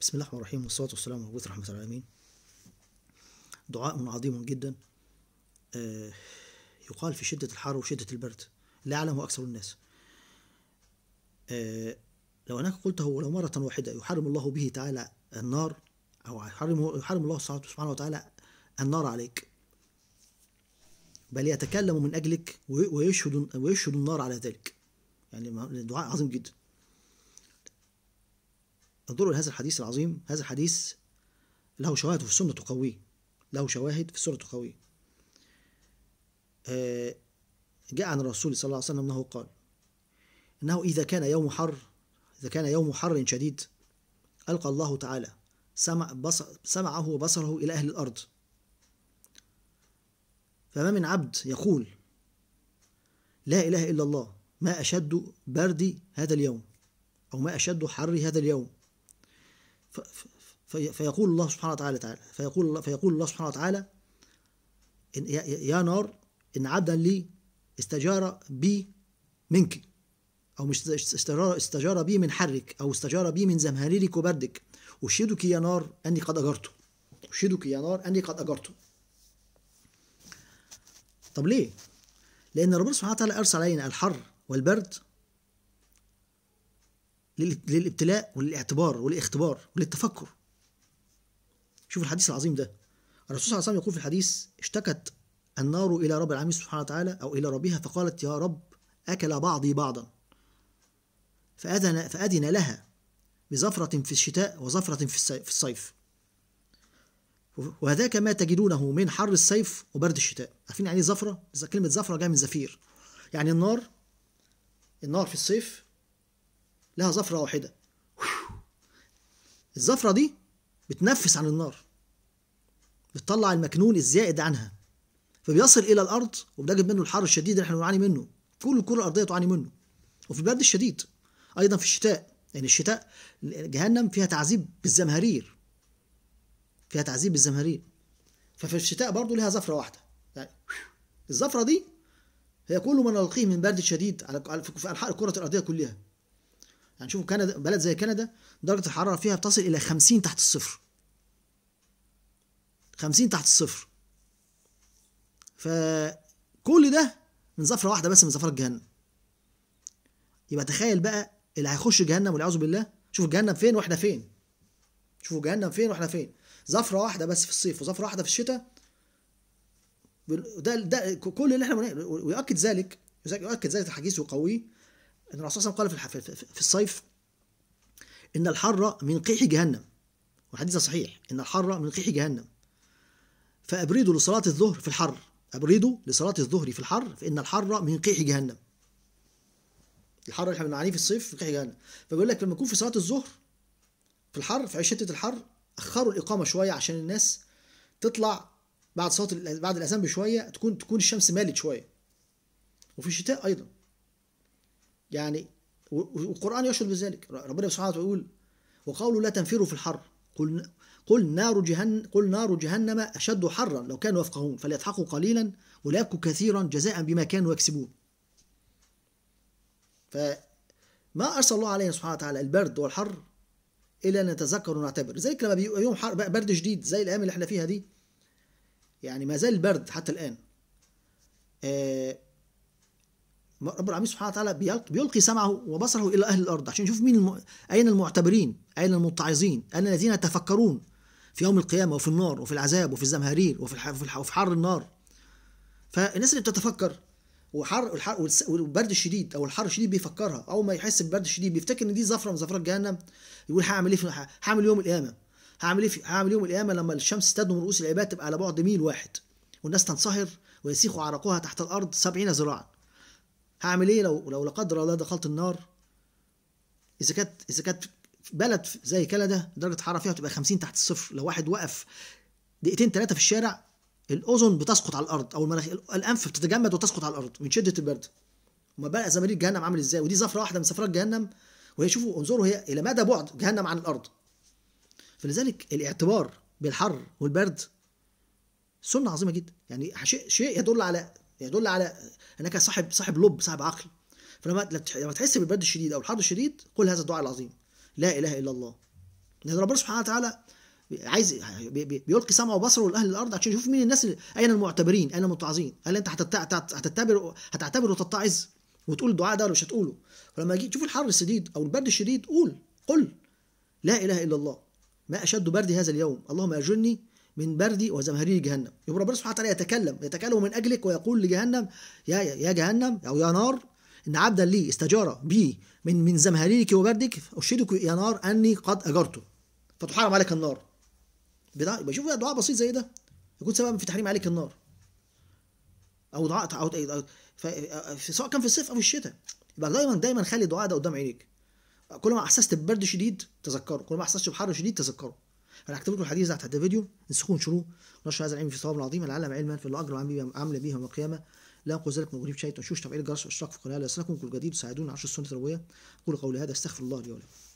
بسم الله الرحمن الرحيم والصلاة والسلام على رحمة العالمين دعاء عظيم جدا آه، يقال في شدة الحر وشدة البرد لا يعلمه أكثر الناس آه، لو أنك قلته ولو مرة واحدة يحرم الله به تعالى النار أو يحرم, يحرم الله سبحانه وتعالى النار عليك بل يتكلم من أجلك ويشهد, ويشهد النار على ذلك يعني دعاء عظيم جدا انظروا لهذا الحديث العظيم هذا الحديث له شواهد في السنة تقويه له شواهد في السنة تقويه آه، جاء عن الرسول صلى الله عليه وسلم أنه قال إنه إذا كان يوم حر إذا كان يوم حر شديد ألقى الله تعالى سمع بصر سمعه وبصره إلى أهل الأرض فما من عبد يقول لا إله إلا الله ما أشد بردي هذا اليوم أو ما أشد حري هذا اليوم فيقول الله سبحانه وتعالى تعالى فيقول فيقول الله سبحانه وتعالى إن يا نار إن عبدا لي استجار بي منك أو مش استجار استجار بي من حرك أو استجار بي من زمهريرك وبردك أشهدك يا نار أني قد أجرته أشهدك يا نار أني قد أجرته طب ليه؟ لأن ربنا سبحانه وتعالى أرسل علينا الحر والبرد للابتلاء وللاعتبار وللاختبار وللتفكر شوف الحديث العظيم ده الرسول صلى الله عليه وسلم يقول في الحديث اشتكت النار إلى رب العالمين سبحانه وتعالى أو إلى ربها فقالت يا رب أكل بعضي بعضا فأذن, فأذن لها بزفرة في الشتاء وزفرة في الصيف وهذاك ما تجدونه من حر الصيف وبرد الشتاء عارفين يعني ايه زفرة؟ كلمة زفرة جاية من زفير يعني النار النار في الصيف لها زفرة واحدة الزفرة دي بتنفس عن النار بتطلع المكنون الزائد عنها فبيصل إلى الأرض وبنجد منه الحر الشديد اللي احنا بنعاني منه كل الكرة الأرضية تعاني منه وفي البرد الشديد أيضا في الشتاء يعني الشتاء جهنم فيها تعذيب بالزمهرير فيها تعذيب بالزمهرير ففي الشتاء برضه لها زفرة واحدة يعني الزفرة دي هي كل ما نلقيه من برد شديد على في أنحاء الكرة الأرضية كلها يعني شوفوا كندا بلد زي كندا درجة الحرارة فيها بتصل إلى 50 تحت الصفر 50 تحت الصفر فكل ده من زفرة واحدة بس من زفرة جهنم يبقى تخيل بقى اللي هيخش جهنم والعياذ بالله شوف جهنم فين واحنا فين شوفوا جهنم فين واحنا فين زفرة واحدة بس في الصيف وزفرة واحدة في الشتاء ده ده كل اللي احنا ويؤكد ذلك يؤكد ذلك الحديث وقويه ان الرسول صلى الله عليه وسلم قال في, في الصيف ان الحر من قيح جهنم والحديث صحيح ان الحر من قيح جهنم فابردوا لصلاه الظهر في الحر ابردوا لصلاه الظهر في الحر فان الحر من قيح جهنم الحر اللي احنا بنعانيه في الصيف في قيح جهنم فبيقول لك لما يكون في صلاه الظهر في الحر في عشية الحر اخروا الاقامه شويه عشان الناس تطلع بعد صلاه بعد الاذان بشويه تكون تكون الشمس مالت شويه وفي الشتاء ايضا يعني والقرآن يشهد بذلك ربنا سبحانه وتعالى يقول وقالوا لا تنفروا في الحر قل قل نار جهنم قل نار جهنم اشد حرا لو كانوا يفقهون فليضحكوا قليلا وليبكوا كثيرا جزاء بما كانوا يكسبون. فما ارسل الله علينا سبحانه وتعالى البرد والحر الا ان نتذكر ونعتبر، لذلك لما بيبقى يوم حر برد شديد زي الايام اللي احنا فيها دي يعني ما زال البرد حتى الان. آه رب العالمين سبحانه وتعالى بيلقي سمعه وبصره الى اهل الارض عشان يشوف مين الم... اين المعتبرين اين المتعظين اين الذين يتفكرون في يوم القيامه وفي النار وفي العذاب وفي الزمهرير وفي الح... وفي, وفي حر النار فالناس اللي بتتفكر وحر والحر والبرد الشديد او الحر الشديد بيفكرها اول ما يحس بالبرد الشديد بيفتكر ان دي زفره من زفرات جهنم يقول هعمل ايه في هعمل يوم القيامه هعمل ايه في... هعمل يوم القيامه لما الشمس تدنو من رؤوس العباد تبقى على بعد ميل واحد والناس تنصهر ويسيخ عرقها تحت الارض سبعين ذراعا هعمل ايه لو لو لا قدر الله دخلت النار اذا كانت اذا كانت بلد زي كندا درجه الحراره فيها بتبقى 50 تحت الصفر لو واحد وقف دقيقتين ثلاثه في الشارع الاذن بتسقط على الارض او المناخ الانف بتتجمد وتسقط على الارض من شده البرد وما بقى زماليك جهنم عامل ازاي ودي زفره واحده من سفرات جهنم وهي شوفوا انظروا هي الى مدى بعد جهنم عن الارض فلذلك الاعتبار بالحر والبرد سنه عظيمه جدا يعني شيء شيء يدل على يدل على انك صاحب صاحب لب صاحب عقل فلما لما تحس بالبرد الشديد او الحر الشديد قل هذا الدعاء العظيم لا اله الا الله لان ربنا سبحانه وتعالى عايز بيلقي سمعه وبصره لاهل الارض عشان يشوف مين الناس اين المعتبرين اين المتعظين هل انت هتعتبر هتعتبر وتتعظ وتقول الدعاء ده ولا مش هتقوله فلما يجي تشوف الحر الشديد او البرد الشديد قول قل لا اله الا الله ما اشد برد هذا اليوم اللهم اجرني من بردي وزمهرير جهنم يبقى ربنا سبحانه وتعالى يتكلم يتكلم من اجلك ويقول لجهنم يا يا جهنم او يا نار ان عبدا لي استجار بي من من زمهريرك وبردك اشهدك يا نار اني قد اجرته فتحرم عليك النار يبقى شوف دعاء بسيط زي ده يكون سبب في تحريم عليك النار او دعاء او سواء كان في الصيف او في الشتاء يبقى دايما دايما خلي الدعاء ده قدام عينيك كل ما احسست ببرد شديد تذكره كل ما احسست بحر شديد تذكره انا هكتب لكم الحديث ده تحت الفيديو انسخوه انشروه نشر هذا العلم في ثواب عظيم العالم علما في الاجر وعمل به يوم القيامه لا انقذ ذلك من غريب شيء تنشوش تفعيل الجرس والاشتراك في القناه لسنكم كل جديد تساعدون على نشر السنه التربويه اقول قولي هذا استغفر الله لي ولكم